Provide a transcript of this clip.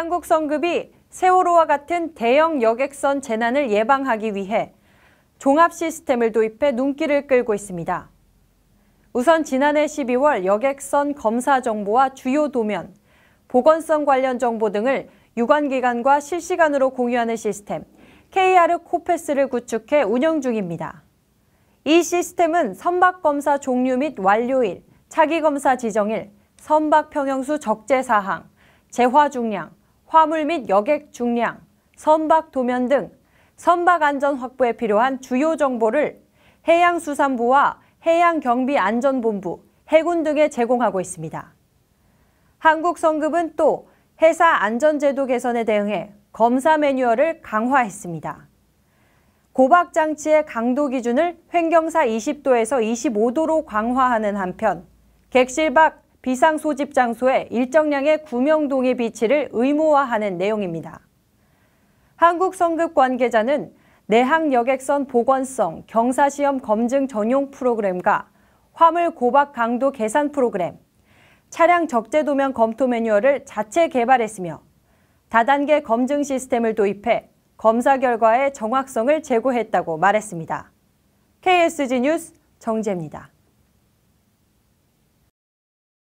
한국성급이 세월호와 같은 대형 여객선 재난을 예방하기 위해 종합 시스템을 도입해 눈길을 끌고 있습니다. 우선 지난해 12월 여객선 검사 정보와 주요 도면, 보건성 관련 정보 등을 유관기관과 실시간으로 공유하는 시스템 KR 코페스를 구축해 운영 중입니다. 이 시스템은 선박검사 종류 및 완료일, 차기검사 지정일, 선박 평형수 적재 사항, 재화 중량, 화물 및 여객 중량, 선박 도면 등 선박 안전 확보에 필요한 주요 정보를 해양수산부와 해양경비안전본부, 해군 등에 제공하고 있습니다. 한국성급은 또 회사 안전제도 개선에 대응해 검사 매뉴얼을 강화했습니다. 고박장치의 강도 기준을 횡경사 20도에서 25도로 강화하는 한편 객실 밖 비상 소집 장소에 일정량의 구명동의 비치를 의무화하는 내용입니다. 한국 성급 관계자는 내항 여객선 보건성 경사시험 검증 전용 프로그램과 화물 고박 강도 계산 프로그램, 차량 적재 도면 검토 매뉴얼을 자체 개발했으며 다단계 검증 시스템을 도입해 검사 결과의 정확성을 제고했다고 말했습니다. KSG 뉴스 정재입니다.